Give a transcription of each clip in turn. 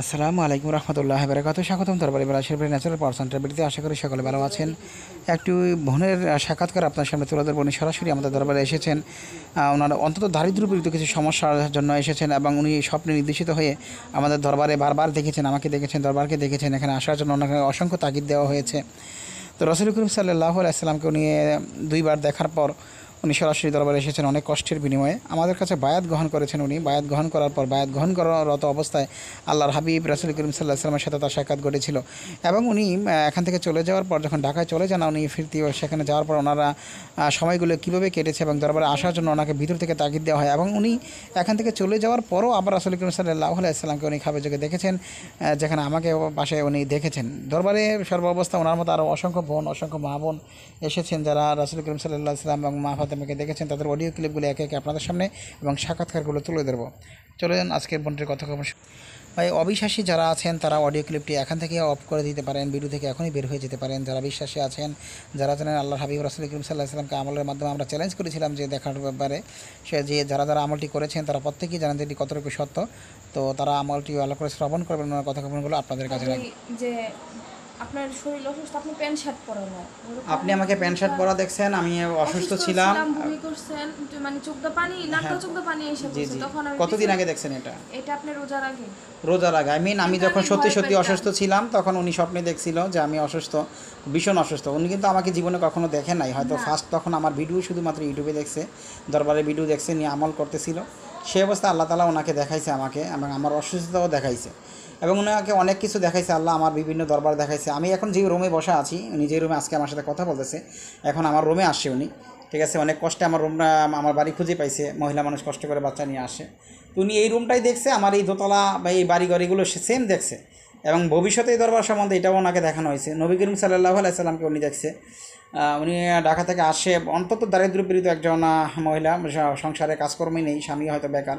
আসসালামু আলাইকুম রহমতুল্লাহ বারাকাত স্বাগতম বেলা বেলাশেরপুর ন্যাচারাল পাওয়ার সেন্টার আশা করি সকলে ভালো আছেন একটি বোনের সাক্ষাৎকার আপনার সামনে তুলে ধরব উনি সরাসরি আমাদের দরবারে এসেছেন ওনার অন্তত দারিদ্রপীড়িত কিছু সমস্যার জন্য এসেছেন এবং উনি স্বপ্নে নির্দেশিত হয়ে আমাদের দরবারে বারবার দেখেছেন আমাকে দেখেছেন দরবারকে দেখেছেন এখানে আসার জন্য ওনাকে অসংখ্য তাগিদ দেওয়া হয়েছে তো রসুল করিম সাল্লাহ আলাইসাল্লামকে উনি দুইবার দেখার পর উনি সরাসরি দরবারে এসেছেন অনেক কষ্টের বিনিময়ে আমাদের কাছে বায়াত গ্রহণ করেছেন উনি বায়াত গ্রহণ করার পর বায়াত গ্রহণ করারত অবস্থায় আল্লাহর হাবিব রাসুল করিম সাল্লাহ সাল্লামের সাথে তার সাক্ষাৎ ঘটেছিল এবং উনি এখান থেকে চলে যাওয়ার পর যখন ঢাকায় চলে যান উনি ফিরতি সেখানে যাওয়ার পর ওনারা সময়গুলো কীভাবে কেটেছে এবং দরবারে আসার জন্য ওনাকে ভিতর থেকে তাগিদ দেওয়া হয় এবং উনি এখান থেকে চলে যাওয়ার পরও আবার রাসুল করিম সাল্লাহ ইসলামকে উনি খাবে যোগে দেখেছেন যেখানে আমাকে পাশে উনি দেখেছেন দরবারে সর্বাবস্থা ওনার মতো আরও অসংখ্য বোন অসংখ্য মা বোন এসেছেন যারা রাসুল করিম সাল্লাহ সাল্লাম এবং মা মাধ্যমে দেখেছেন তাদের অডিও ক্লিপগুলো একে একে আপনাদের সামনে এবং সাক্ষাৎকারগুলো তুলে ধরবো চলে যান আজকের বন্ধুর কথা খবর ভাই অবিশ্বাসী যারা আছেন তারা অডিও ক্লিপটি এখান থেকে অফ করে দিতে পারেন ভিডিও থেকে এখনই বের হয়ে যেতে পারেন যারা বিশ্বাসী আছেন যারা জানেন আল্লাহ হাবিব রাসুল ইকিম সাল্লাহ সাল্লামকে আমলের মাধ্যমে আমরা চ্যালেঞ্জ করেছিলাম যে দেখার ব্যাপারে সে যে যারা যারা আমলটি করেছেন তারা প্রত্যেকেই জানেন যে এটি কতটুকু সত্য তো তারা আমলটি ভালো করে শ্রবণ করবেন ওনার কথা খবরগুলো আপনাদের কাছে যে আপনার শরীর অসুস্থ আপনি প্যান্ট শার্ট পরা আপনি আমাকে প্যান্ট শার্ট পরা দেখছেন আমি অসুস্থ ছিলাম ভূমি করছেন মানে চোখ পানি হ্যাঁ। নাকটা চোখ পানি এসে পড়ছে তখন আমি কতদিন আগে দেখছেন এটা এটা আপনি রোজার আগে রোজার আগে আই মিন আমি যখন সত্যি সত্যি অসুস্থ ছিলাম তখন উনি স্বপ্নে দেখছিল যে আমি অসুস্থ ভীষণ অসুস্থ উনি কিন্তু আমাকে জীবনে কখনো দেখেন নাই হয়তো ফার্স্ট তখন আমার ভিডিও শুধুমাত্র ইউটিউবে দেখছে দরবারে ভিডিও দেখছে নিয়ে আমল করতেছিল সে অবস্থা আল্লাহ তালা ওনাকে দেখাইছে আমাকে এবং আমার অসুস্থতাও দেখাইছে এবং ওনাকে অনেক কিছু দেখাইছে আল্লাহ আমার বিভিন্ন দরবার দেখাইছে আমি এখন যে রুমে বসে আছি উনি যে রুমে আজকে আমার সাথে কথা বলতেছে এখন আমার রুমে আসে উনি ঠিক আছে অনেক কষ্টে আমার রুমটা আমার বাড়ি খুঁজে পাইছে মহিলা মানুষ কষ্ট করে বাচ্চা নিয়ে আসে তো উনি এই রুমটাই দেখছে আমার এই দোতলা বা এই বাড়িঘরিগুলো সে সেম দেখছে এবং ভবিষ্যতে এই দরবার সম্বন্ধে এটাও ওনাকে দেখানো হয়েছে নবী করিম সাল্লাহ আলাইসাল্লামকে উনি দেখছে উনি ঢাকা থেকে আসে অন্তত দারিদ্রপীড়িত একজন মহিলা সংসারে কাজকর্মই নেই স্বামী হয়তো বেকার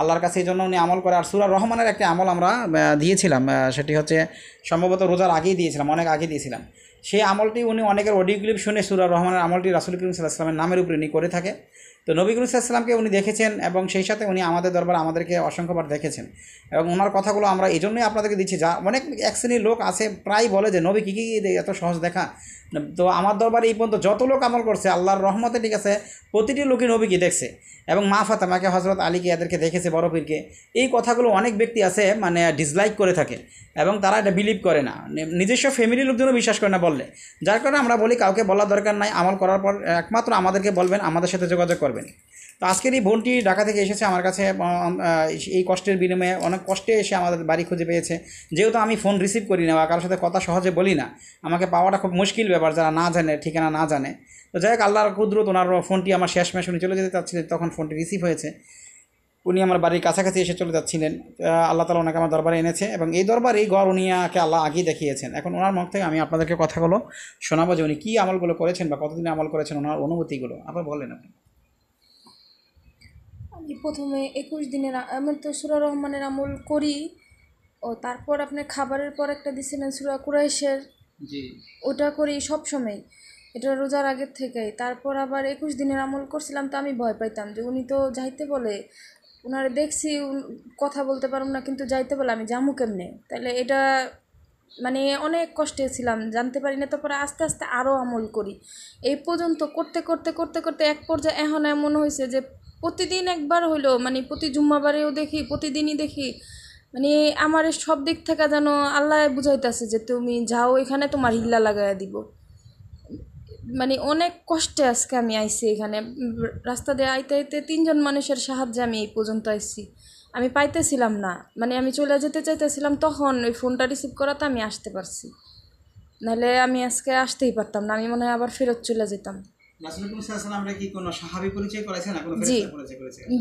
আল্লাহর কাছে এই জন্য উনি আমল করে আর সুরা রহমানের একটা আমল আমরা দিয়েছিলাম সেটি হচ্ছে সম্ভবত রোজার আগেই দিয়েছিলাম অনেক আগে দিয়েছিলাম সেই আমলটি উনি অনেকের অডিও ক্লিপ শুনে সুরা রহমানের আমলটি রাসুল করিম সাল্লাহ আসলামের নামের উপরে উনি করে থাকে তো নবী গুরু ইসলামকে উনি দেখেছেন এবং সেই সাথে উনি আমাদের দরবার আমাদেরকে অসংখ্যবার দেখেছেন এবং ওনার কথাগুলো আমরা এই জন্যই আপনাদেরকে দিচ্ছি যা অনেক এক শ্রেণীর লোক আছে প্রায় বলে যে নবী কী কী এত সহজ দেখা তো আমার দরবারে এই পর্যন্ত যত লোক আমল করছে আল্লাহর রহমতে ঠিক আছে প্রতিটি লোকই নবীকে দেখছে এবং মা ফাতামাকে হজরত আলীকে এদেরকে দেখেছে বড় পীরকে এই কথাগুলো অনেক ব্যক্তি আছে মানে ডিসলাইক করে থাকে এবং তারা এটা বিলিভ করে না নিজস্ব ফ্যামিলির লোকজনও বিশ্বাস করে না বললে যার কারণে আমরা বলি কাউকে বলার দরকার নাই আমল করার পর একমাত্র আমাদেরকে বলবেন আমাদের সাথে যোগাযোগ করে পারবেন তো আজকের এই বোনটি ঢাকা থেকে এসেছে আমার কাছে এই কষ্টের বিনিময়ে অনেক কষ্টে এসে আমাদের বাড়ি খুঁজে পেয়েছে যেহেতু আমি ফোন রিসিভ করি না বা কারোর সাথে কথা সহজে বলি না আমাকে পাওয়াটা খুব মুশকিল ব্যাপার যারা না জানে ঠিকানা না জানে তো যাই হোক আল্লাহর কুদরত ওনার ফোনটি আমার শেষ মেশ উনি চলে যেতে চাচ্ছিলেন তখন ফোনটি রিসিভ হয়েছে উনি আমার বাড়ির কাছাকাছি এসে চলে যাচ্ছিলেন আল্লাহ তালা ওনাকে আমার দরবারে এনেছে এবং এই দরবার এই গড় উনিকে আল্লাহ আগেই দেখিয়েছেন এখন ওনার মত থেকে আমি আপনাদেরকে কথাগুলো শোনাবো যে উনি কী আমলগুলো করেছেন বা কতদিন আমল করেছেন ওনার অনুভূতিগুলো আবার বলেন আপনি প্রথমে একুশ দিনের আমি তো সুরা রহমানের আমল করি ও তারপর আপনি খাবারের পর একটা দিছিলেন সুরা কুরাইশের ওটা করি সব সময় এটা রোজার আগের থেকেই তারপর আবার একুশ দিনের আমল করছিলাম তো আমি ভয় পাইতাম যে উনি তো যাইতে বলে ওনার দেখছি কথা বলতে পারব না কিন্তু যাইতে বলে আমি জামু কেমনে তাহলে এটা মানে অনেক কষ্টে ছিলাম জানতে পারি না তারপরে আস্তে আস্তে আরও আমল করি এই পর্যন্ত করতে করতে করতে করতে এক পর্যায়ে এখন এমন হয়েছে যে প্রতিদিন একবার হলো মানে প্রতি জুম্মাবারেও দেখি প্রতিদিনই দেখি মানে আমার সব দিক থেকে যেন আল্লাহ বুঝাইতেছে যে তুমি যাও এখানে তোমার হিল্লা লাগাইয়া দিব মানে অনেক কষ্টে আজকে আমি আইছি এখানে রাস্তা দিয়ে আইতে আইতে তিনজন মানুষের সাহায্যে আমি এই পর্যন্ত আইছি আমি পাইতেছিলাম না মানে আমি চলে যেতে চাইতেছিলাম তখন ওই ফোনটা রিসিভ করাতে আমি আসতে পারছি নাহলে আমি আজকে আসতেই পারতাম না আমি মনে হয় আবার ফেরত চলে যেতাম কি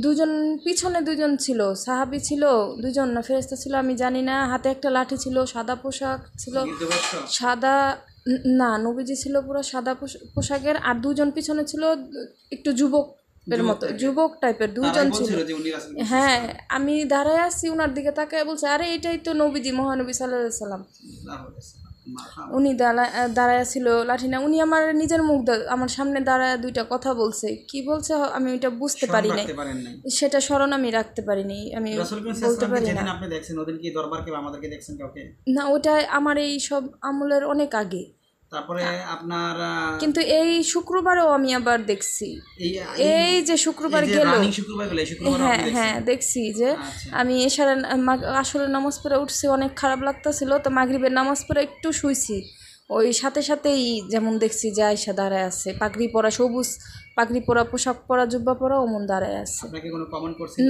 দুজন পিছনে দুজন ছিল সাহাবী ছিল দুজন না ফেরেশতা ছিল আমি জানি না হাতে একটা লাঠি ছিল সাদা পোশাক ছিল সাদা না নবীজি ছিল পুরো সাদা পোশাকের আর দুজন পিছনে ছিল একটু যুবক মতো যুবক টাইপের দুজন ছিল হ্যাঁ আমি দাঁড়ায় আসছি ওনার দিকে তাকে বলছে আরে এটাই তো নবীজি মহানবী সাল্লাহ সাল্লাম উনি দাঁড়া দাঁড়ায় ছিল লাঠি না উনি আমার নিজের মুখ আমার সামনে দাঁড়ায় দুইটা কথা বলছে কি বলছে আমি ওইটা বুঝতে পারি নাই সেটা স্মরণ আমি রাখতে পারিনি আমি বলতে পারি না না ওটা আমার এই সব আমলের অনেক আগে তারপরে আপনার কিন্তু এই শুক্রবারও আমি আবার দেখছি এই যে শুক্রবার গেল হ্যাঁ হ্যাঁ দেখছি যে আচ্ছা। আমি এসারা আসলে নামাজ পড়ে উঠছি অনেক খারাপ লাগতেছিল তো মাগরিবের নামাজ পড়ে একটু শুইছি ওই সাথে সাথেই যেমন দেখছি যে আয়সা দাঁড়ায় আছে পাগড়ি পরা সবুজ পাগড়ি পরা পোশাক পরা জুব্বা পরা অমন দাঁড়ায় আছে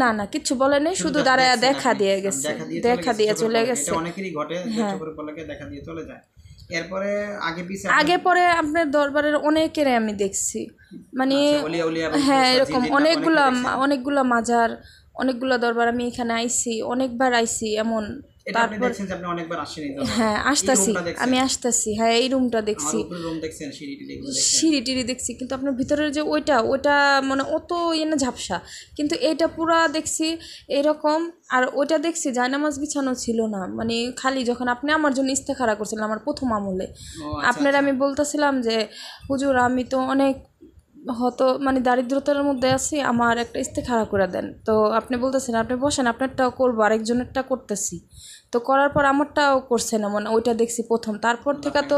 না না কিছু বলে নেই শুধু দাঁড়ায় দেখা দিয়ে গেছে দেখা দিয়ে চলে গেছে অনেকেরই ঘটে হ্যাঁ। দেখা দিয়ে চলে যায় আগে পরে আপনার দরবারের অনেকের আমি দেখছি মানে আচ্ছা, হ্যাঁ এরকম অনেকগুলা অনেকগুলা মাজার অনেকগুলা দরবার আমি এখানে আইসি অনেকবার আইসি এমন হ্যাঁ আসতাছি আমি আসতাছি হ্যাঁ এই রুমটা দেখছি সিঁড়ি দেখছি কিন্তু আপনার ভিতরের যে ওইটা ওইটা মানে অত ইয়ে না ঝাপসা কিন্তু এটা পুরা দেখছি এরকম আর ওইটা দেখছি জায়নামাজ বিছানো ছিল না মানে খালি যখন আপনি আমার জন্য ইস্তেখারা করছিলেন আমার প্রথম আমলে আচ্ছা, আপনার আচ্ছা। আমি বলতেছিলাম যে হুজুর আমি তো অনেক হয়তো মানে দারিদ্রতার মধ্যে আছি আমার একটা ইস্তেখারা করে দেন তো আপনি বলতেছেন আপনি বসেন আপনারটাও করবো আরেকজনেরটা করতেছি তো করার পর আমারটাও করছে না মানে ওইটা দেখছি প্রথম তারপর থেকে তো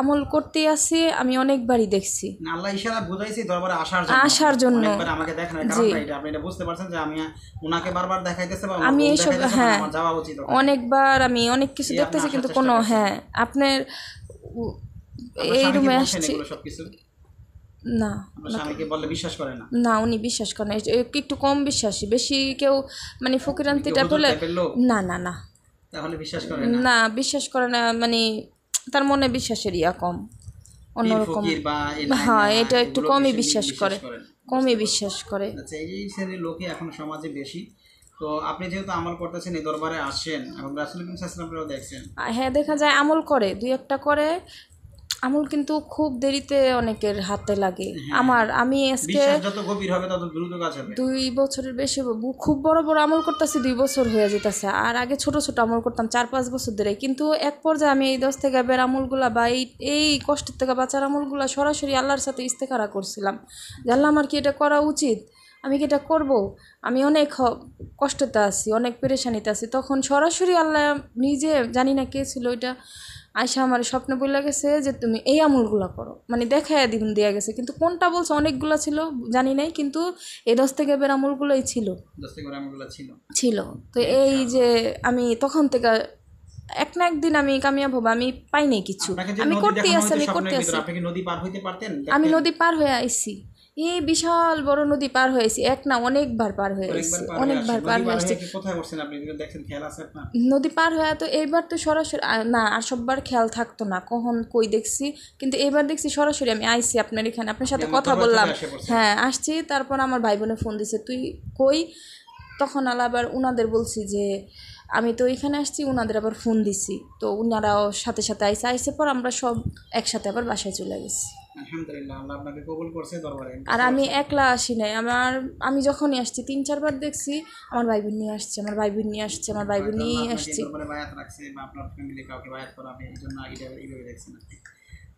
আমল করতে আসি আমি অনেকবারই দেখছি আল্লাহ ইশারা বুঝাইছি দরবারে আসার জন্য আসার জন্য আমাকে আপনি এটা বুঝতে পারছেন যে আমি উনাকে বারবার দেখাইতেছে বা আমি এইসব হ্যাঁ অনেকবার আমি অনেক কিছু দেখতেছি কিন্তু কোনো হ্যাঁ আপনার এই রুমে আসছি না স্বামীকে বললে বিশ্বাস করে না না উনি বিশ্বাস করে না একটু কম বিশ্বাসী বেশি কেউ মানে ফকিরান্তিটা বলে না না না তাহলে বিশ্বাস করে না না বিশ্বাস করে না মানে তার মনে বিশ্বাসের ইয়া কম অন্যরকম হ্যাঁ এটা একটু কমই বিশ্বাস করে কমই বিশ্বাস করে আচ্ছা, এই শ্রেণীর লোকে এখন সমাজে বেশি তো আপনি যেহেতু আমল করতেছেন এই দরবারে আসেন এবং রাসুল দেখছেন হ্যাঁ দেখা যায় আমল করে দুই একটা করে আমুল কিন্তু খুব দেরিতে অনেকের হাতে লাগে হ্যাঁ। আমার আমি আজকে দুই বছরের বেশি খুব বড় বড় আমল করতেছি দুই বছর হয়ে যেতেছে আর আগে ছোট ছোট আমল করতাম চার পাঁচ বছর ধরে কিন্তু এক পর্যায়ে আমি এই দশ থেকে বের আমলগুলা বা এই এই কষ্টের থেকে বাঁচার আমলগুলা সরাসরি আল্লাহর সাথে ইস্তেখারা করছিলাম জানলাম আমার কি এটা করা উচিত আমি কি এটা করব আমি অনেক কষ্টতে আছি অনেক পেরেশানিতে আছি তখন সরাসরি আল্লাহ নিজে জানি না কে ছিল ওইটা আয়সা আমার স্বপ্ন বলে গেছে যে তুমি এই আমলগুলো করো মানে দেখাইয়া দিন দেওয়া গেছে কিন্তু কোনটা বলছো অনেকগুলো ছিল জানি নাই কিন্তু এই দশ থেকে বের আমলগুলোই ছিল ছিল তো এই যে আমি তখন থেকে এক না একদিন আমি কামিয়াব হবো আমি পাইনি কিছু আমি করতে আছি আমি করতে আছি আমি নদী পার হয়ে আইসি এই বিশাল বড় নদী পার হয়েছি এক না অনেকবার পার হয়ে অনেকবার পার হয়ে নদী পার হয়ে তো এইবার তো সরাসরি না আর সববার খেয়াল থাকতো না কখন কই দেখছি কিন্তু এবার দেখছি সরাসরি আমি আইছি আপনার এখানে আপনার সাথে কথা বললাম হ্যাঁ আসছি তারপর আমার ভাই বোনে ফোন দিছে তুই কই তখন আবার উনাদের বলছি যে আমি তো এখানে আসছি ওনাদের আবার ফোন দিছি তো ওনারাও সাথে সাথে আইসে আইসে পর আমরা সব একসাথে আবার বাসায় চলে গেছি আর আমি একলা আসি নাই আমার আমি যখনই আসছি তিন চারবার দেখছি আমার ভাই বোন নিয়ে আসছে আমার ভাই বোন নিয়ে আসছে আমার ভাই বোন নিয়ে আসছে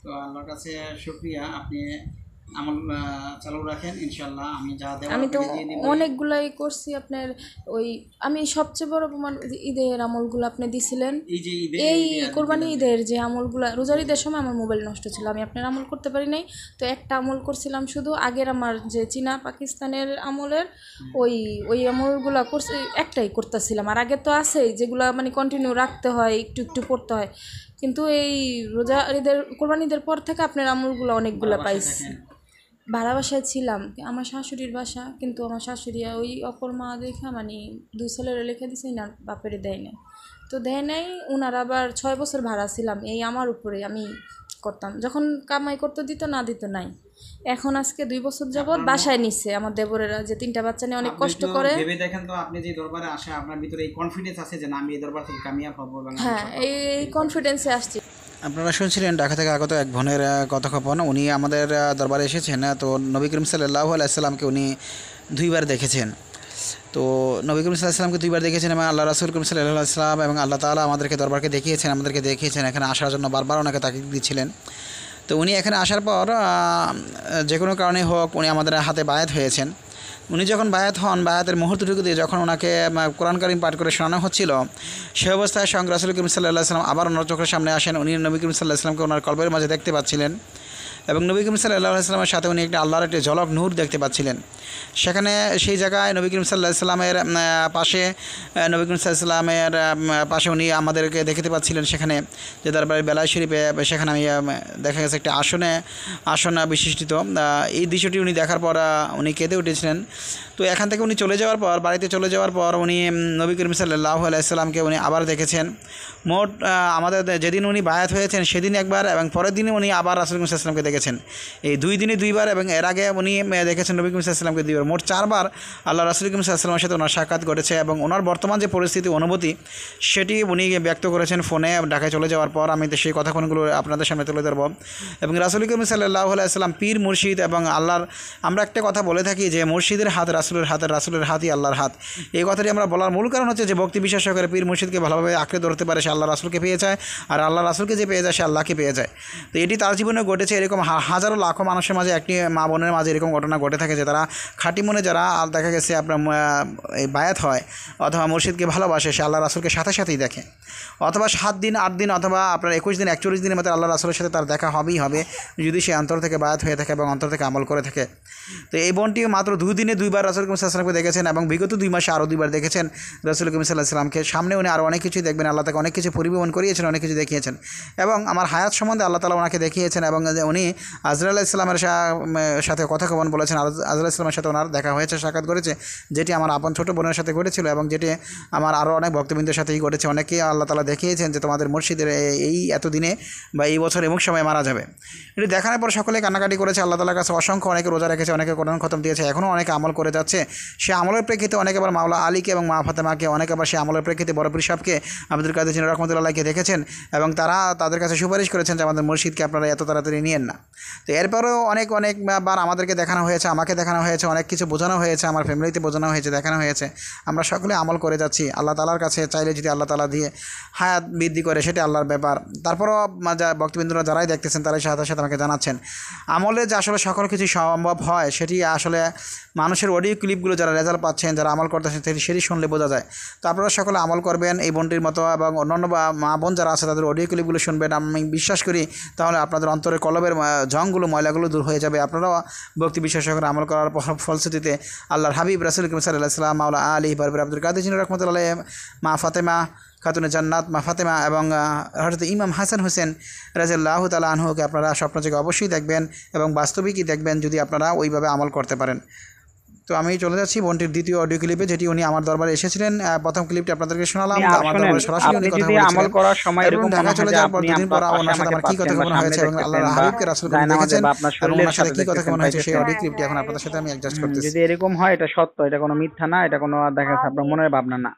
তো আল্লাহর কাছে শুক্রিয়া আপনি আমল চালু রাখেন ইনশাল্লাহ আমি যা দেব আমি তো অনেকগুলাই করছি আপনার ওই আমি সবচেয়ে বড় প্রমাণ ঈদের আমলগুলো আপনি দিছিলেন এই কোরবানি ঈদের যে আমলগুলো রোজার ঈদের সময় আমার মোবাইল নষ্ট ছিল আমি আপনার আমল করতে পারি নাই তো একটা আমল করছিলাম শুধু আগের আমার যে চীনা পাকিস্তানের আমলের ওই ওই আমলগুলো করছি একটাই করতেছিলাম আর আগে তো আছেই যেগুলো মানে কন্টিনিউ রাখতে হয় একটু একটু করতে হয় কিন্তু এই রোজা ঈদের কোরবানি ঈদের পর থেকে আপনার আমলগুলো অনেকগুলো পাইছি ভাড়া বাসায় ছিলাম আমার শাশুড়ির বাসা কিন্তু আমার শাশুড়ি ওই অপর মা দেখে মানে দুই ছেলেরা লিখে দিছে না বাপের দেয় নাই তো দেয় নাই ওনার আবার ছয় বছর ভাড়া ছিলাম এই আমার উপরে আমি করতাম যখন কামাই করতে দিত না দিত নাই এখন আজকে দুই বছর যাবৎ বাসায় নিচ্ছে আমার দেবরেরা যে তিনটা বাচ্চা নিয়ে অনেক কষ্ট করে ভেবে দেখেন তো আপনি যে দরবারে আপনার ভিতরে এই কনফিডেন্স আছে যে না আমি এই দরবার থেকে হ্যাঁ এই কনফিডেন্সে আসছি আপনারা শুনছিলেন ঢাকা থেকে আগত এক বোনের কথোপকথন উনি আমাদের দরবারে এসেছেন তো নবী করিম সাল্লাহ আলাইসাল্লামকে উনি দুইবার দেখেছেন তো নবী করিম সাল্লাহামকে দুইবার দেখেছেন এবং আল্লাহ রাসুল করিম সাল্লাহ এবং আল্লাহ তালা আমাদেরকে দরবারকে দেখিয়েছেন আমাদেরকে দেখিয়েছেন এখানে আসার জন্য বারবার ওনাকে তাকে দিচ্ছিলেন তো উনি এখানে আসার পর যে কোনো কারণে হোক উনি আমাদের হাতে বায়াত হয়েছেন উনি যখন বায়াত হন বায়াতের দিয়ে যখন ওনাকে কোরআন করিম পাঠ করে শোনানো হচ্ছিল সে অবস্থায় সঙ্গ রাসুল করিম সাল্লাহ সাল্লাম আবার ওনার চোখের সামনে আসেন উনি নবী করিম সাল্লাহ সাল্লামকে ওনার কল্পের মাঝে দেখতে পাচ্ছিলেন এবং নবী করিম সাল্লাহ সাল্লামের সাথে উনি একটি আল্লাহর একটি ঝলক নূর দেখতে পাচ্ছিলেন সেখানে সেই জায়গায় নবী করিম সাল্লাহ সাল্লামের পাশে নবী করিম সাল্লামের পাশে উনি আমাদেরকে দেখতে পাচ্ছিলেন সেখানে যে দরবারের বেলায় শরীফে সেখানে আমি দেখা গেছে একটি আসনে আসন বিশিষ্টিত এই দৃশ্যটি উনি দেখার পর উনি কেঁদে উঠেছিলেন তো এখান থেকে উনি চলে যাওয়ার পর বাড়িতে চলে যাওয়ার পর উনি নবী করিম সাল্লাহ আলাইসাল্লামকে উনি আবার দেখেছেন মোট আমাদের যেদিন উনি বায়াত হয়েছেন সেদিন একবার এবং পরের দিনে উনি আবার রাসুল ইসলামকে দেখেছেন দেখেছেন এই দুই দিনে দুইবার এবং এর আগে উনি দেখেছেন নবী কমিম সাল্লামকে দুইবার মোট চারবার আল্লাহ রাসুল কমিম সাল্লামের সাথে ওনার সাক্ষাৎ ঘটেছে এবং ওনার বর্তমান যে পরিস্থিতি অনুভূতি সেটি উনি ব্যক্ত করেছেন ফোনে ঢাকায় চলে যাওয়ার পর আমি সেই কথাগুলো আপনাদের সামনে তুলে ধরব এবং রাসুল করিম সাল্লাহ আলাইসাল্লাম পীর মুর্শিদ এবং আল্লাহর আমরা একটা কথা বলে থাকি যে মুর্শিদের হাত রাসুলের হাত রাসুলের হাতই আল্লাহর হাত এই কথাটি আমরা বলার মূল কারণ হচ্ছে যে ভক্তি বিশ্বাস সহকারে পীর মুর্শিদকে ভালোভাবে আঁকড়ে ধরতে পারে সে আল্লাহ রাসুলকে পেয়ে যায় আর আল্লাহ রাসুলকে যে পেয়ে যায় সে আল্লাহকে পেয়ে যায় তো এটি তার জীবনে ঘটেছে এরকম হাজারো লাখো মানুষের মাঝে একটি মা বোনের মাঝে এরকম ঘটনা ঘটে থাকে যে তারা খাঁটি মনে যারা দেখা গেছে আপনার এই বায়াত হয় অথবা মুর্শিদকে ভালোবাসে সে আল্লাহ রাসুলকে সাথে সাথেই দেখে অথবা সাত দিন আট দিন অথবা আপনার একুশ দিন একচল্লিশ দিনের মধ্যে আল্লাহ রাসুলের সাথে তার দেখা হবেই হবে যদি সে অন্তর থেকে বায়াত হয়ে থাকে এবং অন্তর থেকে আমল করে থাকে তো এই বোনটি মাত্র দুই দিনে দুইবার রাসুল কমিস দেখেছেন এবং বিগত দুই মাসে আরও দুইবার দেখেছেন রাসুল কমিস আসলামকে সামনে উনি আরও অনেক কিছুই দেখবেন আল্লাহ তাকে অনেক কিছু পরিবহন করিয়েছেন অনেক কিছু দেখিয়েছেন এবং আমার হায়াত সম্বন্ধে আল্লাহ তালা ওনাকে দেখিয়েছেন এবং উনি আজরা আল্লাহ ইসলামের সাথে কথা কবন বলেছেন আজরা ইসলামের সাথে ওনার দেখা হয়েছে সাক্ষাৎ করেছে যেটি আমার আপন ছোটো বোনের সাথে ঘটেছিল এবং যেটি আমার আরও অনেক ভক্তবৃন্দের সাথেই ঘটেছে অনেকেই আল্লাহ তালা দেখিয়েছেন যে তোমাদের মুর্শিদের এই এতদিনে বা এই বছর এমুক সময় মারা যাবে এটি দেখানোর পর সকলে কান্নাকাটি করেছে আল্লাহ তালার কাছে অসংখ্য অনেকে রোজা রেখেছে অনেকে কোরআন খতম দিয়েছে এখনও অনেকে আমল করে যাচ্ছে সে আমলের প্রেক্ষিতে অনেকে আবার মাওলা আলীকে এবং মা ফাতেমাকে অনেকে আবার সে আমলের প্রেক্ষিতে বড় সাহেবকে আব্দুল কাদের জিন রহমতুল্লাহকে দেখেছেন এবং তারা তাদের কাছে সুপারিশ করেছেন যে আমাদের মুর্শিদকে আপনারা এত তাড়াতাড়ি নিয়েন না তো এরপরেও অনেক অনেক বার আমাদেরকে দেখানো হয়েছে আমাকে দেখানো হয়েছে অনেক কিছু বোঝানো হয়েছে আমার ফ্যামিলিতে বোঝানো হয়েছে দেখানো হয়েছে আমরা সকলে আমল করে যাচ্ছি আল্লাহ তালার কাছে চাইলে যদি আল্লাহ তালা দিয়ে হায়াত বৃদ্ধি করে সেটা আল্লাহর ব্যাপার তারপরও যা ভক্তবৃন্দরা যারাই দেখতেছেন তারাই সাথে সাথে আমাকে জানাচ্ছেন আমলে যে আসলে সকল কিছু সম্ভব হয় সেটি আসলে মানুষের অডিও ক্লিপগুলো যারা রেজাল্ট পাচ্ছেন যারা আমল করতেছেন সেটি সেটি শুনলে বোঝা যায় তো আপনারা সকলে আমল করবেন এই বোনটির মতো এবং অন্যান্য মা বোন যারা আছে তাদের অডিও ক্লিপগুলো শুনবেন আমি বিশ্বাস করি তাহলে আপনাদের অন্তরে কলবের জংগুলো ময়লাগুলো দূর হয়ে যাবে আপনারাও ভক্তি বিশ্বাসের আমল করার ফলশ্রুতিতে আল্লাহর হাবিব রাসুল করিম সাল্লাহ সাল্লাম আল্লাহ আলী বারবির আব্দুল কাদের জিন রহমতুল্লাহ মা ফাতেমা খাতুনে জান্নাত মা ফাতেমা এবং হজরত ইমাম হাসান হোসেন রাজাল্লাহ তালা আনহুকে আপনারা স্বপ্ন থেকে অবশ্যই দেখবেন এবং বাস্তবিকই দেখবেন যদি আপনারা ওইভাবে আমল করতে পারেন তো আমি চলে যাচ্ছি বন্টির দ্বিতীয় অডিও ক্লিপে যেটি উনি আমার দরবারে এসেছিলেন প্রথম ক্লিপটি আপনাদেরকে শোনালাম আমার দরবারে সরাসরি উনি কথা বলেছিলেন এরকম ঢাকা চলে যাওয়ার পর দুদিন পর ওনার সাথে আমার কি কথা কেমন হয়েছে এবং আল্লাহ হাবিবকে রাসূল করে দেখেছেন এবং ওনার সাথে কি কথা কেমন হয়েছে সেই অডিও ক্লিপটি এখন আপনাদের সাথে আমি অ্যাডজাস্ট করতেছি যদি এরকম হয় এটা সত্য এটা কোনো মিথ্যা না এটা কোনো দেখা যাচ্ছে আপনার মনের ভাবনা না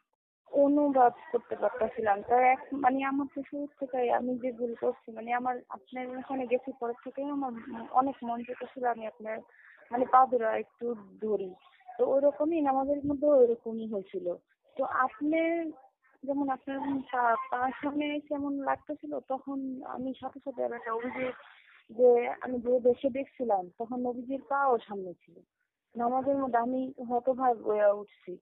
অনুবাদ করতে পারতেছিলাম তো এক মানে আমার তো শুরু থেকে আমি যে ভুল করছি মানে আমার আপনার ওখানে গেছি পরের থেকে আমার অনেক মন যেতে ছিল আমি আপনার মানে পা ধরা একটু ধরি তো ওরকমই নামাজের মধ্যে ওরকমই হয়েছিল তো আপনি যেমন আপনার পা সামনে কেমন লাগতেছিল তখন আমি সাথে সাথে একটা অভিযোগ যে আমি যে দেশে দেখছিলাম তখন নবীজির পা ও সামনে ছিল নামাজের মধ্যে আমি হতভাগ হয়ে উঠছি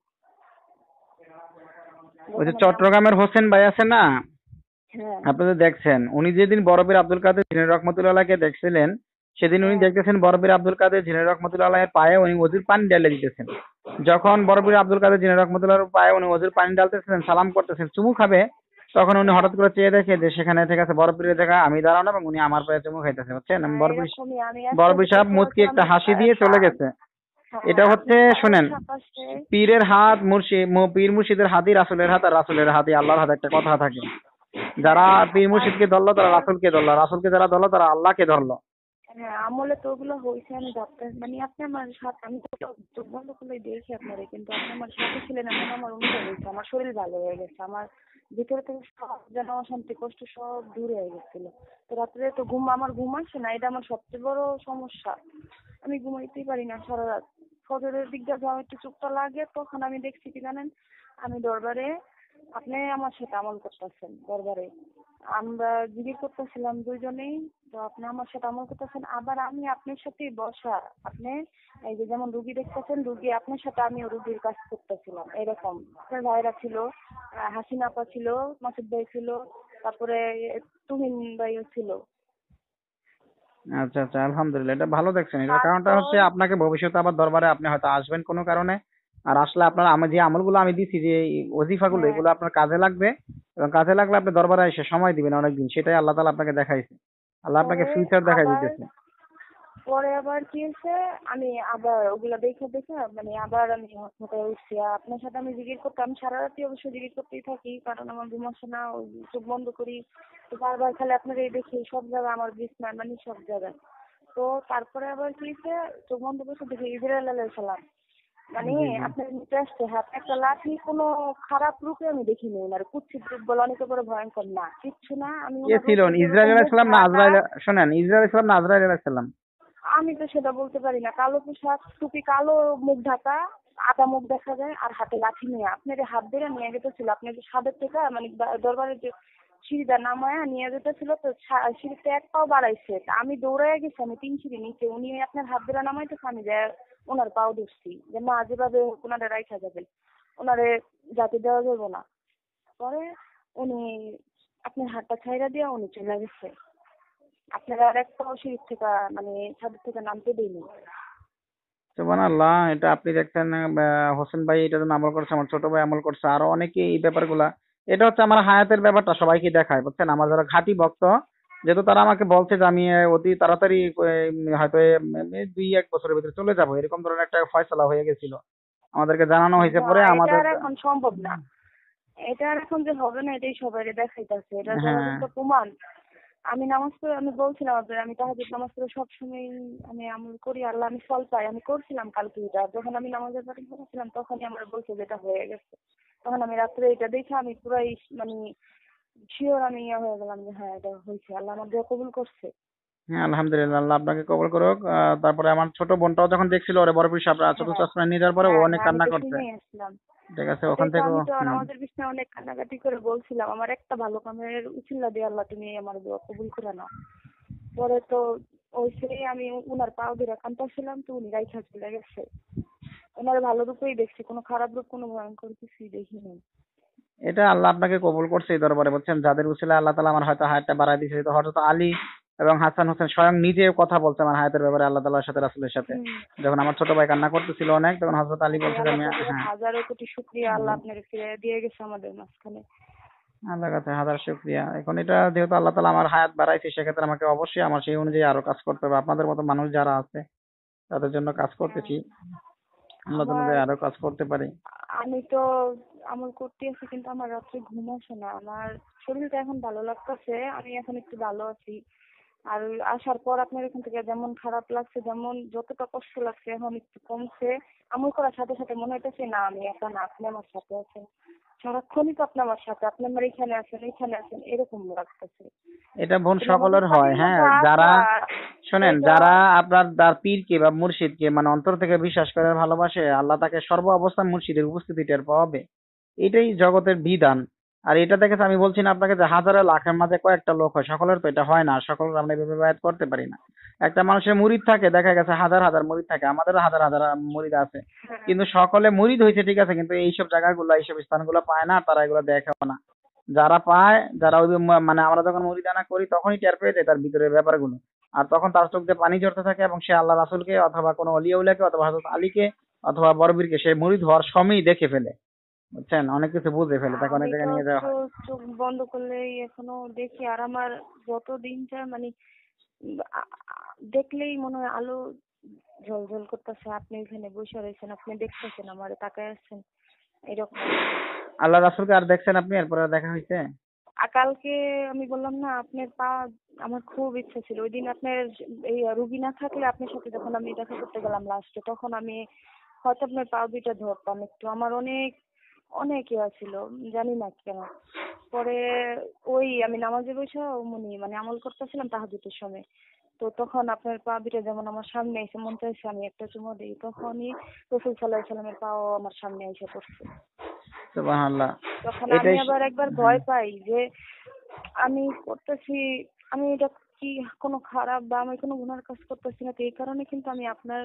ওই চট্টগ্রামের হোসেন ভাই আছে না হ্যাঁ। আপনি তো দেখছেন উনি যেদিন বরফের আব্দুল কাদের রহমতুল্লাহকে দেখছিলেন সেদিন উনি দেখতেছেন বরবীর আব্দুল কাদের জিনের রহমতুল্লাহ এর পায়ে উনি অজুর পানি ডালে দিতেছেন যখন বরবীর আব্দুল কাদের জিনের রহমতুল্লাহর পায়ে উনি অজুর পানি ডালতেছেন সালাম করতেছেন চুমু খাবে তখন উনি হঠাৎ করে চেয়ে দেখে যে সেখানে ঠিক আছে বরফির জায়গা আমি দাঁড়ানো এবং উনি আমার পায়ে চুমু খাইতেছে বুঝছেন হ্যাঁ, বরফির সাহেব মুখকে একটা হাসি দিয়ে চলে গেছে হ্যাঁ, এটা হচ্ছে শুনেন পীরের হাত মুর্শি পীর মুর্শিদের হাতই রাসুলের হাত আর রাসুলের হাতই আল্লাহর হাতে একটা কথা থাকে যারা পীর মুর্শিদকে ধরলো তারা রাসুলকে ধরলো রাসুলকে যারা ধরলো তারা আল্লাহকে ধরলো হ্যাঁ আমলে তো ওগুলো হয়েছে আমি ভাবতে মানে আপনি আমার সাথে আমি তো চোখ বন্ধ করে দেখি আপনারে কিন্তু আপনি আমার সাথে ছিলেন এখন মানে আমার অনুভব হয়েছে আমার শরীর ভালো হয়ে গেছে আমার ভিতরে থেকে সব যেন অশান্তি কষ্ট সব দূর হয়ে গেছিল তো রাত্রে তো ঘুম আমার ঘুম আসে না এটা আমার সবচেয়ে বড় সমস্যা আমি ঘুমাইতেই পারি না সারা রাত ফজরের দিকটা যাওয়া একটু চোখটা লাগে তখন আমি দেখছি কি জানেন আমি দরবারে আপনি আমার সাথে আমল করতেছেন দরবারে আমরা জিজ্ঞেস করতেছিলাম দুইজনেই তো আপনি আমার সাথে আমল করতেছেন আবার আমি আপনার সাথে বসা আপনি এই যে যেমন রুগী দেখতেছেন রুগী আপনার সাথে আমি রুগীর কাজ করতেছিলাম এরকম আপনার ভাইরা ছিল হাসিন আপা ছিল মাসুদ ভাই ছিল তারপরে তুহিন ভাইও ছিল আচ্ছা আচ্ছা আলহামদুলিল্লাহ এটা ভালো দেখছেন এটার কারণটা হচ্ছে আপনাকে ভবিষ্যতে আবার দরবারে আপনি হয়তো আসবেন কোনো কারণে আর আসলে আপনার আমি যে আমলগুলো আমি দিছি যে ওজিফাগুলো হ্যাঁ। এগুলো আপনার কাজে লাগবে এবং কাজে লাগলে আপনি দরবারে এসে সময় দিবেন অনেকদিন সেটাই আল্লাহ তালা আপনাকে দেখাইছে আল্লাহ আপনাকে ফিউচার দেখাই দিতেছে পরে আবার কি হয়েছে আমি আবার ওগুলো দেখে দেখে মানে আবার আমি উঠছি আপনার সাথে আমি জিজ্ঞেস করতাম সারা রাতি অবশ্য জিজ্ঞেস করতেই থাকি কারণ আমার বিমর্শনা চোখ বন্ধ করি তো বারবার খালি আপনার এই দেখি সব জায়গায় আমার বিছনা মানে সব জায়গায় তো তারপরে আবার কি হয়েছে চোখ বন্ধ করে দেখি ইসরায়েল আলাইসালাম মানে আপনার নিচে আসছে হাতে একটা লাঠি কোনো খারাপ রূপে আমি দেখিনি মানে কুচ্ছিত রূপ বলে অনেকে বড় ভয়ঙ্কর না কিচ্ছু না আমি কে ছিল ইসরায়েল আলাইহিসসালাম না আজরাইল শোনেন ইসরায়েল আলাইহিসসালাম না আজরাইল আলাইহিসসালাম আমি তো সেটা বলতে পারি না কালো পোশাক টুপি কালো মুখ ঢাকা আদা মুখ দেখা যায় আর হাতে লাঠি নিয়ে আপনার হাত ধরে নিয়ে গেতেছিল আপনার যে সাদের থেকে মানে দরবারের যে সিঁড়িটা নামায় নিয়ে যেতে ছিল তো সিঁড়িতে এক পাও বাড়াইছে আমি দৌড়াইয়া গেছি আমি তিন সিঁড়ি নিচে উনি আপনার হাত ধরে নামাইতেছে আমি যে ওনার পাও ধরছি যে মা যেভাবে ওনারে রাইখা যাবে ওনারে যাতে দেওয়া যাবে না পরে উনি আপনার হাতটা ছাইরা দিয়ে উনি চলে গেছে আপনারা আর একটাও সিঁড়ির থেকে মানে ছাদের থেকে নামতে দেয়নি আল্লাহ এটা আপনি দেখছেন হোসেন ভাই এটা আমল করছে আমার ছোট ভাই আমল করছে আরো অনেকে এই ব্যাপারগুলা এটা হচ্ছে আমার হায়াতের ব্যাপারটা সবাইকে দেখায় বুঝছেন আমার যারা ঘাটি ভক্ত যেহেতু তারা আমাকে বলছে যে আমি অতি তাড়াতাড়ি হয়তো দুই এক বছরের ভিতরে চলে যাবো এরকম ধরনের একটা ফয়সলা হয়ে গেছিল আমাদেরকে জানানো হয়েছে পরে আমাদের এখন সম্ভব না এটা এখন যে হবে না এটাই সবাইকে দেখাইতেছে এটা হ্যাঁ। প্রমাণ আমি নামাজ পড়ে আমি বলছিলাম আপনার আমি তাহাজুদ নামাজ পড়ে সবসময় আমি আমল করি আল্লাহ আমি ফল পাই আমি করছিলাম কালকে এটা যখন আমি নামাজের পাঠি করেছিলাম তখনই আমার বলছে যেটা হয়ে গেছে তখন আমি রাত্রে এটা দেখে আমি পুরাই মানে শিওর আমি ইয়ে হয়ে গেলাম যে হ্যাঁ এটা হয়েছে আল্লাহ আমার দেহ কবুল করছে হ্যাঁ আলহামদুলিল্লাহ আল্লাহ আপনাকে কবল করুক তারপরে আমার ছোট বোনটাও যখন দেখছিল ওরে বড় পিস আপনার ছোট হ্যাঁ, চশমা নিয়ে যাওয়ার পরে ও হ্যাঁ, অনেক কান্না করছে ঠিক আছে ওখান থেকে আমাদের বিষ্ণু অনেক কান্নাকাটি করে বলছিলাম আমার একটা ভালো কামের উচিল্লা দিয়ে আল্লাহ তুমি আমার দোয়া কবুল করে নাও পরে তো ওই সেই আমি উনার পাও ধরে কান্তাছিলাম তো উনি রাইখা চলে গেছে ওনারা ভালো রূপেই দেখছে কোনো খারাপ রূপ কোনো ভয়ঙ্কর কিছুই দেখিনি এটা আল্লাহ আপনাকে কবুল করছে এই দরবারে বলছেন যাদের উচিলে আল্লাহ তালা আমার হয়তো হায়াতটা বাড়াই দিয়েছে তো হয়তো আলী এবং হাসান হোসেন স্বয়ং নিজে কথা বলছে আমার হায়াতের ব্যাপারে আল্লাহ তালার সাথে রাসুলের সাথে যখন আমার ছোট ভাই কান্না করতেছিল অনেক তখন হজরত আলী বলছে আমি হ্যাঁ। হাজারো কোটি শুক্রিয়া আল্লাহ আপনার ফিরে দিয়ে গেছে আমাদের মাঝখানে আল্লাহ কাছে হাজার শুক্রিয়া এখন এটা যেহেতু আল্লাহ তালা আমার হায়াত বাড়াইছে সেক্ষেত্রে আমাকে অবশ্যই আমার সেই অনুযায়ী আরো কাজ করতে হবে আপনাদের মতো মানুষ যারা আছে তাদের জন্য কাজ করতেছি আরো কাজ করতে পারি আমি তো আমল করতে আছি কিন্তু আমার রাত্রে ঘুম আসে না আমার শরীরটা এখন ভালো লাগতেছে আমি এখন একটু ভালো আছি আর আসার পর আপনার এখান থেকে যেমন খারাপ লাগছে যেমন যতটা কষ্ট লাগছে এখন একটু কমছে আমল করার সাথে সাথে মনে হইতেছে না আমি একা না আপনি আমার সাথে আছেন সারাক্ষণই তো আপনি আমার সাথে আপনি আমার এখানে আছেন এখানে আছেন এরকম লাগতেছে এটা বোন সকলের হয় হ্যাঁ যারা শোনেন যারা আপনার তার পীরকে বা মুর্শিদকে মানে অন্তর থেকে বিশ্বাস করে ভালোবাসে আল্লাহ তাকে সর্ব অবস্থায় মুর্শিদের উপস্থিতি টের পাবে এটাই জগতের বিধান আর এটা দেখে আমি বলছি না আপনাকে যে হাজারে লাখের মাঝে কয়েকটা লোক হয় সকলের তো এটা হয় না সকলের আমরা এভাবে বায়াত করতে পারি না একটা মানুষের মুরিদ থাকে দেখা গেছে হাজার হাজার মুরিদ থাকে আমাদের হাজার হাজার মুরিদ আছে হ্যাঁ। কিন্তু সকলে মুরিদ হয়েছে ঠিক আছে কিন্তু এইসব জায়গাগুলো এইসব স্থানগুলো পায় না তারা এগুলো দেখেও না যারা পায় যারা ওই মানে আমরা যখন মুরিদানা করি তখনই টের পেয়ে যায় তার ভিতরের ব্যাপারগুলো আর তখন তার চোখ দিয়ে পানি ঝরতে থাকে এবং সে আল্লাহ রাসুলকে অথবা কোনো অলিয়াউলাকে অথবা হজরত আলীকে অথবা বরবীরকে সে মুরিদ হওয়ার সময় দেখে ফেলে বুঝছেন অনেক কিছু বুঝে ফেলে তাকে অনেক জায়গায় নিয়ে যাওয়া হয় চোখ বন্ধ করলেই এখনো দেখি আর আমার যত দিনটা মানে দেখলেই মনে হয় আলো ঝলঝল করতেছে আপনি ওইখানে বসে রয়েছেন আপনি দেখতেছেন আমারে তাকায় আছেন এরকম আল্লাহ রাসূলকে আর দেখছেন আপনি এরপরে দেখা হয়েছে কালকে আমি বললাম না আপনার পা আমার খুব ইচ্ছা ছিল ওই দিন আপনার এই রুগী না থাকলে আপনার সাথে যখন আমি দেখা করতে গেলাম লাস্টে তখন আমি হয়তো আপনার পা দুইটা ধরতাম একটু আমার অনেক অনেক ইয়া ছিল জানি না কেন পরে ওই আমি নামাজে বসে মনি মানে আমল করতেছিলাম তাহাজুতের সময় তো তখন আপনার পা দুটা যেমন আমার সামনে এসে মন চাইছে আমি একটা চুমো দিই তখনই রসুল সাল্লাহ সাল্লামের পাও আমার সামনে এসে পড়ছে তখন আমি আবার একবার ভয় পাই যে আমি করতেছি আমি এটা কি কোনো খারাপ বা আমি কোনো গুনার কাজ করতেছি না তো এই কারণে কিন্তু আমি আপনার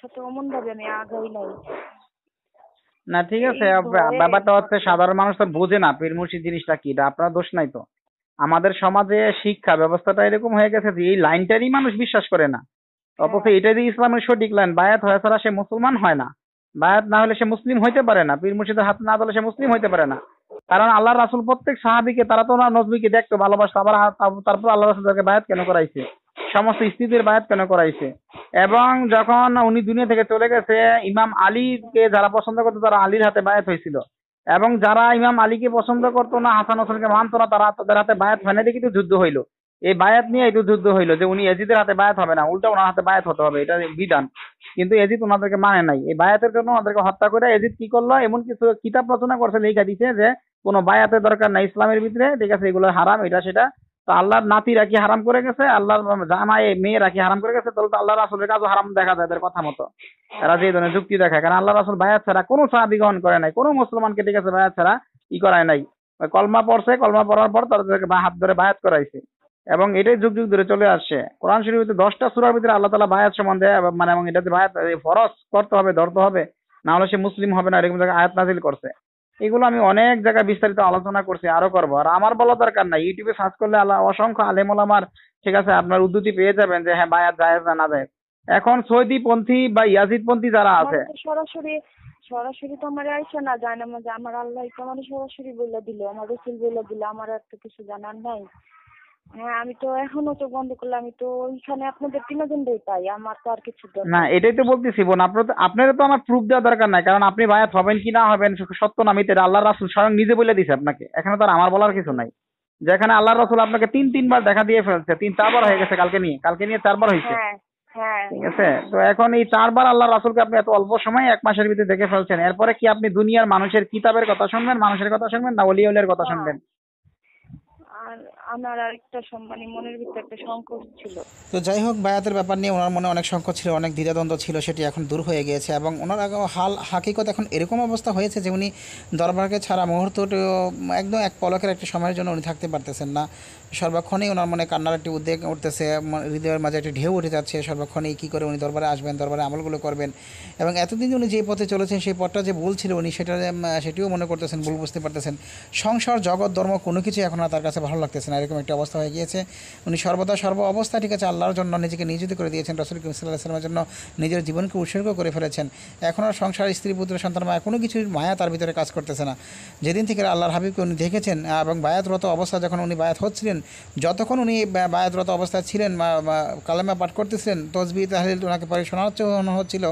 সাথে অমন ভাবে আমি আগাই নাই না ঠিক আছে ব্যাপারটা হচ্ছে সাধারণ মানুষ তো বোঝে না পীর মুর্শিদ জিনিসটা কি এটা আপনার দোষ নাই তো আমাদের সমাজে শিক্ষা ব্যবস্থাটা এরকম হয়ে গেছে যে এই লাইনটারই মানুষ বিশ্বাস করে না অথচ হ্যাঁ। এটা যদি ইসলামের সঠিক লাইন বায়াত হয় ছাড়া সে মুসলমান হয় না বায়াত না হলে সে মুসলিম হইতে পারে না পীর মুর্শিদের হাত না ধরলে সে মুসলিম হইতে পারে না কারণ আল্লাহ রাসুল প্রত্যেক সাহাবিকে তারা তো না নজবিকে দেখতো ভালোবাসতো আবার তারপর আল্লাহ রাসুল তাকে বায়াত কেন করাইছে সমস্ত স্ত্রীদের বায়াত কেন করাইছে এবং যখন উনি দুনিয়া থেকে চলে গেছে ইমাম আলীকে যারা পছন্দ করতো তারা আলীর হাতে বায়াত হয়েছিল এবং যারা ইমাম আলীকে পছন্দ করতো না হাসান হোসেনকে মানতো না তারা তাদের হাতে বায়াত ফেনে দিয়ে কিন্তু যুদ্ধ হইলো এই বায়াত নিয়ে একটু যুদ্ধ হইলো যে উনি এজিদের হাতে বায়াত হবে না উল্টা ওনার হাতে বায়াত হতে হবে এটা বিধান কিন্তু এজিদ ওনাদেরকে মানে নাই এই বায়াতের জন্য ওনাদেরকে হত্যা করে এজিদ কি করলো এমন কিছু কিতাব রচনা করছে লিখা দিছে যে কোনো বায়াতের দরকার নাই ইসলামের ভিতরে ঠিক আছে এগুলো হারাম এটা সেটা তো আল্লাহর নাতিরা কি হারাম করে গেছে আল্লাহর জামাই মেয়েরা কি হারাম করে গেছে তাহলে তো আল্লাহ রাসুলের কাজও হারাম দেখা যায় কথা মতো এরা যে ধরনের যুক্তি দেখায় কারণ আল্লাহ রাসুল ভাইয়া ছাড়া কোনো সাহাবি গ্রহণ করে নাই কোনো মুসলমানকে ঠিক আছে ভাইয়া ছাড়া ই করায় নাই কলমা পড়ছে কলমা পড়ার পর তাদেরকে হাত ধরে বায়াত করাইছে এবং এটাই যুগ যুগ ধরে চলে আসছে কোরআন শরীফের দশটা সুরার ভিতরে আল্লাহ তালা বায়াত সম্বন্ধে মানে এবং এটাতে বায়াত ফরজ করতে হবে ধরতে হবে না হলে সে মুসলিম হবে না এরকম জায়গায় আয়াত নাজিল করছে এগুলো আমি অনেক জায়গায় বিস্তারিত আলোচনা করছি আরো করবো আর আমার বলা দরকার না ইউটিউবে সার্চ করলে আল্লাহ অসংখ্য আমার ঠিক আছে আপনার উদ্ধতি পেয়ে যাবেন যে হ্যাঁ বায়াত যায় না না যায় এখন পন্থী বা ইয়াজিদ পন্থী যারা আছে সরাসরি সরাসরি তো আমার আইসা না জানে না আমার আল্লাহ তো আমার সরাসরি বলে দিল আমার রসুল বলে দিল আমার আর তো কিছু জানার নাই হ্যাঁ আমি তো এখনো তো বন্ধ করলাম আমি তো ওইখানে আপনাদের বিনোদনটাই পাই আমার তো আর কিছু দরকার না এটাই তো বলতেছি বোন আপনার তো আপনার তো আমার প্রুফ দেওয়া দরকার নাই কারণ আপনি ভাইয়া হবেন কি না হবেন সত্য না মিথ্যা আল্লাহ রাসুল স্বয়ং নিজে বলে দিছে আপনাকে এখানে তো আর আমার বলার কিছু নাই যেখানে আল্লাহ রাসুল আপনাকে তিন তিনবার দেখা দিয়ে ফেলছে তিন চারবার হয়ে গেছে কালকে নিয়ে কালকে নিয়ে চারবার হয়েছে হ্যাঁ, হ্যাঁ। ঠিক আছে তো এখন এই চারবার আল্লাহ রাসুলকে আপনি এত অল্প সময়ে এক মাসের ভিতরে দেখে ফেলছেন এরপরে কি আপনি দুনিয়ার মানুষের কিতাবের কথা শুনবেন মানুষের কথা শুনবেন না অলিউলের কথা শুনবেন আমার একটা মানে মনের ভিতরে একটা সংকোচ ছিল তো যাই হোক বায়াতের ব্যাপার নিয়ে ওনার মনে অনেক সংকোচ ছিল অনেক দ্বিধাদ্বন্দ্ব ছিল সেটি এখন দূর হয়ে গিয়েছে এবং ওনার হাল হাকিকত এখন এরকম অবস্থা হয়েছে যে উনি দরবারকে ছাড়া মুহূর্তটিও একদম এক পলকের একটা সময়ের জন্য উনি থাকতে পারতেছেন না সর্বক্ষণেই ওনার মনে কান্নার একটি উদ্বেগ উঠতেছে হৃদয়ের মাঝে একটি ঢেউ উঠে যাচ্ছে সর্বক্ষণেই কী করে উনি দরবারে আসবেন দরবারে আমলগুলো করবেন এবং এতদিন উনি যে পথে চলেছেন সেই পথটা যে ভুল ছিল উনি সেটা সেটিও মনে করতেছেন ভুল বুঝতে পারতেছেন সংসার জগৎ ধর্ম কোনো কিছুই এখন আর তার কাছে ভালো লাগতেছে না এরকম একটা অবস্থা হয়ে গিয়েছে উনি সর্বদা সর্ব অবস্থা ঠিক আছে আল্লাহর জন্য নিজেকে নিয়োজিত করে দিয়েছেন রসুল করিম সাল্লাহ জন্য নিজের জীবনকে উৎসর্গ করে ফেলেছেন এখন আর সংসার স্ত্রী পুত্র সন্তান মায়া কোনো কিছুই মায়া তার ভিতরে কাজ করতেছে না যেদিন থেকে আল্লাহর হাবিবকে উনি দেখেছেন এবং বায়াতরত অবস্থা যখন উনি বায়াত হচ্ছিলেন যতক্ষণ উনি বায়াতরত অবস্থায় ছিলেন কালামা পাঠ করতেছিলেন তসবি তাহলিল ওনাকে পরে শোনানো হচ্ছিল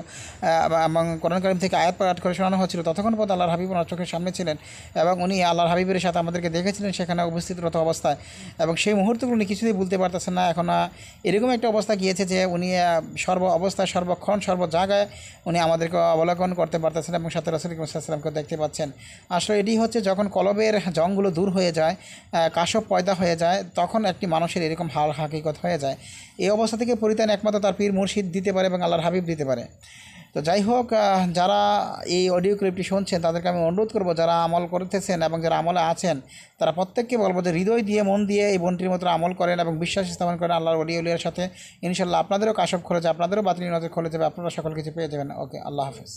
এবং কোরআন কালিম থেকে আয়াত পাঠ করে শোনানো হচ্ছিল ততক্ষণ পর্যন্ত আল্লাহর হাবিব ওনার চোখের সামনে ছিলেন এবং উনি আল্লাহর হাবিবের সাথে আমাদেরকে দেখেছিলেন সেখানে উপস্থিতরত অবস্থায় এবং সেই মুহূর্তগুলো উনি কিছুতেই বলতে পারতেছেন না এখন এরকম একটা অবস্থা গিয়েছে যে উনি সর্ব অবস্থায় সর্বক্ষণ সর্ব জায়গায় উনি আমাদেরকে অবলোকন করতে পারতেছেন এবং সাথে রসুলিকসাল্লামকে দেখতে পাচ্ছেন আসলে এটি হচ্ছে যখন কলবের জংগুলো দূর হয়ে যায় কাশব পয়দা হয়ে যায় তখন একটি মানুষের এরকম হাল হাকিকত হয়ে যায় এই অবস্থা থেকে পরিত্রাণ একমাত্র তার পীর মুর্শিদ দিতে পারে এবং আল্লাহর হাবিব দিতে পারে তো যাই হোক যারা এই অডিও ক্লিপটি শুনছেন তাদেরকে আমি অনুরোধ করবো যারা আমল করতেছেন এবং যারা আমলে আছেন তারা প্রত্যেককে বলবো যে হৃদয় দিয়ে মন দিয়ে এই বন্টির মতো আমল করেন এবং বিশ্বাস স্থাপন করেন আল্লাহর অলিয়ার সাথে ইনশাল্লাহ আপনাদেরও কাশব খোলা আপনাদেরও বাতিল নজর খোলা যাবে আপনারা সকল কিছু পেয়ে যাবেন ওকে আল্লাহ হাফেজ